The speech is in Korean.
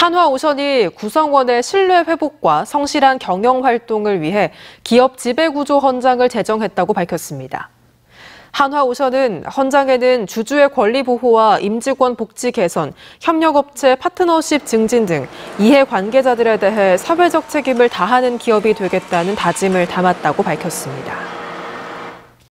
한화 오션이 구성원의 신뢰 회복과 성실한 경영 활동을 위해 기업 지배구조 헌장을 제정했다고 밝혔습니다. 한화 오션은 헌장에는 주주의 권리 보호와 임직원 복지 개선, 협력업체 파트너십 증진 등 이해 관계자들에 대해 사회적 책임을 다하는 기업이 되겠다는 다짐을 담았다고 밝혔습니다.